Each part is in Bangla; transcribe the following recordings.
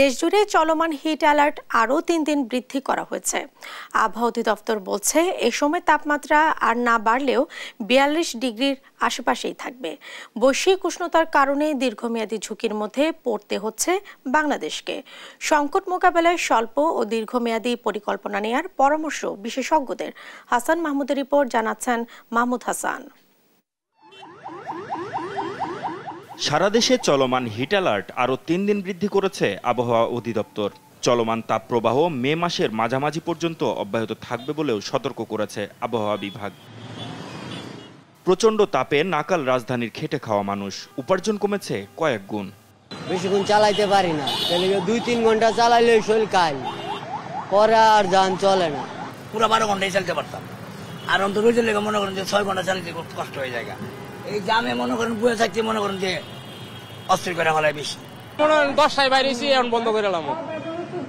দেশজুড়ে চলমান হিট অ্যালার্ট আরও তিন দিন বৃদ্ধি করা হয়েছে আবহাওয়া অধিদপ্তর বলছে এ সময় তাপমাত্রা আর না বাড়লেও বিয়াল্লিশ ডিগ্রির আশেপাশেই থাকবে বৈশ্বিক উষ্ণতার কারণে দীর্ঘমেয়াদী ঝুঁকির মধ্যে পড়তে হচ্ছে বাংলাদেশকে সংকট মোকাবেলায় স্বল্প ও দীর্ঘমেয়াদী পরিকল্পনা নেয়ার পরামর্শ বিশেষজ্ঞদের হাসান মাহমুদের রিপোর্ট জানাচ্ছেন মাহমুদ হাসান সারা দেশে চলমান হিট অ্যালার্ট আরও তিন দিন বৃদ্ধি করেছে আবহাওয়া অধিদপ্তর চলমান তাপপ্রবাহ মে মাসের মাঝামাঝি পর্যন্ত অব্যাহত থাকবে বলেও সতর্ক করেছে আবহাওয়া বিভাগ প্রচণ্ড তাপে নাকাল রাজধানীর খেটে খাওয়া মানুষ উপার্জন কমেছে কয়েক গুণ বেশিক্ষণ চালাইতে পারি না দুই তিন ঘন্টা চালাইলে শরীর কাল পরে আর যান চলে না পুরো বারো ঘন্টায় চালতে পারতাম আর অন্তর অন্তত মনে করেন যে ছয় ঘন্টা চালাতে কষ্ট হয়ে যায় এই জামে মনে করেন বুয়ে থাকতে মনে করেন যে অস্থির করে ফেলায় বেশি মনে করেন দশটায় বাইরেছি এখন বন্ধ করে এলাম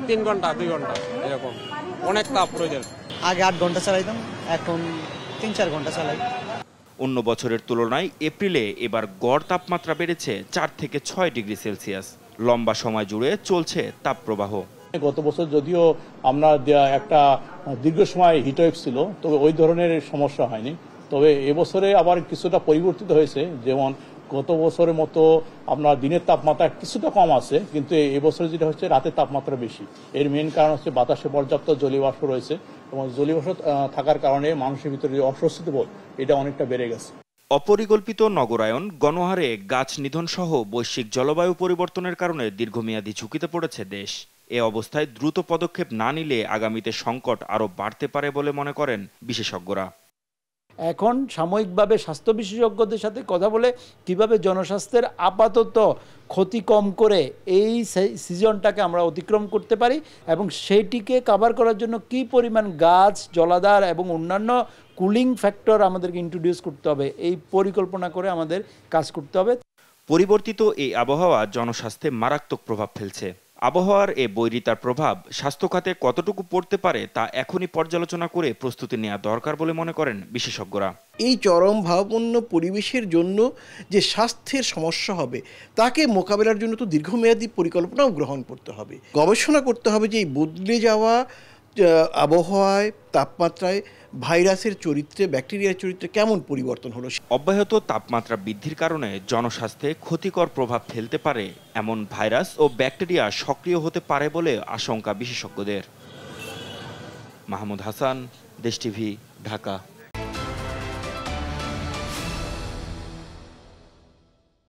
তিন ঘন্টা দুই ঘন্টা এরকম অনেক তাপ প্রয়োজন আগে আট ঘন্টা চালাইতাম এখন তিন চার ঘন্টা চালাই অন্য বছরের তুলনায় এপ্রিলে এবার গড় তাপমাত্রা বেড়েছে চার থেকে ছয় ডিগ্রি সেলসিয়াস লম্বা সময় জুড়ে চলছে তাপপ্রবাহ গত বছর যদিও আমরা একটা দীর্ঘ সময় হিটওয়েভ ছিল তবে ওই ধরনের সমস্যা হয়নি তবে এবছরে আবার কিছুটা পরিবর্তিত হয়েছে যেমন গত বছরের মতো আপনার দিনের তাপমাত্রা কিছুটা কম আছে কিন্তু এবছরে যেটা হচ্ছে রাতের তাপমাত্রা বেশি এর মেন কারণ হচ্ছে বাতাসে পর্যাপ্ত জলীয়বাষ্প রয়েছে এবং জলীয়বাষ্প থাকার কারণে মানুষের ভিতরে যে অস্বস্তি বোধ এটা অনেকটা বেড়ে গেছে অপরিকল্পিত নগরায়ন গণহারে গাছ নিধন সহ বৈশ্বিক জলবায়ু পরিবর্তনের কারণে দীর্ঘমেয়াদী ঝুঁকিতে পড়েছে দেশ এ অবস্থায় দ্রুত পদক্ষেপ না নিলে আগামীতে সংকট আরও বাড়তে পারে বলে মনে করেন বিশেষজ্ঞরা এখন সাময়িকভাবে স্বাস্থ্য বিশেষজ্ঞদের সাথে কথা বলে কিভাবে জনস্বাস্থ্যের আপাতত ক্ষতি কম করে এই সিজনটাকে আমরা অতিক্রম করতে পারি এবং সেইটিকে কাভার করার জন্য কি পরিমাণ গাছ জলাধার এবং অন্যান্য কুলিং ফ্যাক্টর আমাদেরকে ইন্ট্রোডিউস করতে হবে এই পরিকল্পনা করে আমাদের কাজ করতে হবে পরিবর্তিত এই আবহাওয়া জনস্বাস্থ্যে মারাত্মক প্রভাব ফেলছে আবহাওয়ার এ বৈরিতার প্রভাব স্বাস্থ্য খাতে কতটুকু পড়তে পারে তা এখনই পর্যালোচনা করে প্রস্তুতি নেওয়া দরকার বলে মনে করেন বিশেষজ্ঞরা এই চরম ভাবপূর্ণ পরিবেশের জন্য যে স্বাস্থ্যের সমস্যা হবে তাকে মোকাবেলার জন্য তো দীর্ঘমেয়াদী পরিকল্পনাও গ্রহণ করতে হবে গবেষণা করতে হবে যে এই বদলে যাওয়া আবহাওয়ায় তাপমাত্রায় ভাইরাসের চরিত্রে ব্যাকটেরিয়ার চরিত্রে কেমন পরিবর্তন হলো অব্যাহত তাপমাত্রা বৃদ্ধির কারণে জনস্বাস্থ্যে ক্ষতিকর প্রভাব ফেলতে পারে এমন ভাইরাস ও ব্যাকটেরিয়া সক্রিয় হতে পারে বলে আশঙ্কা বিশেষজ্ঞদের মাহমুদ হাসান দেশ টিভি ঢাকা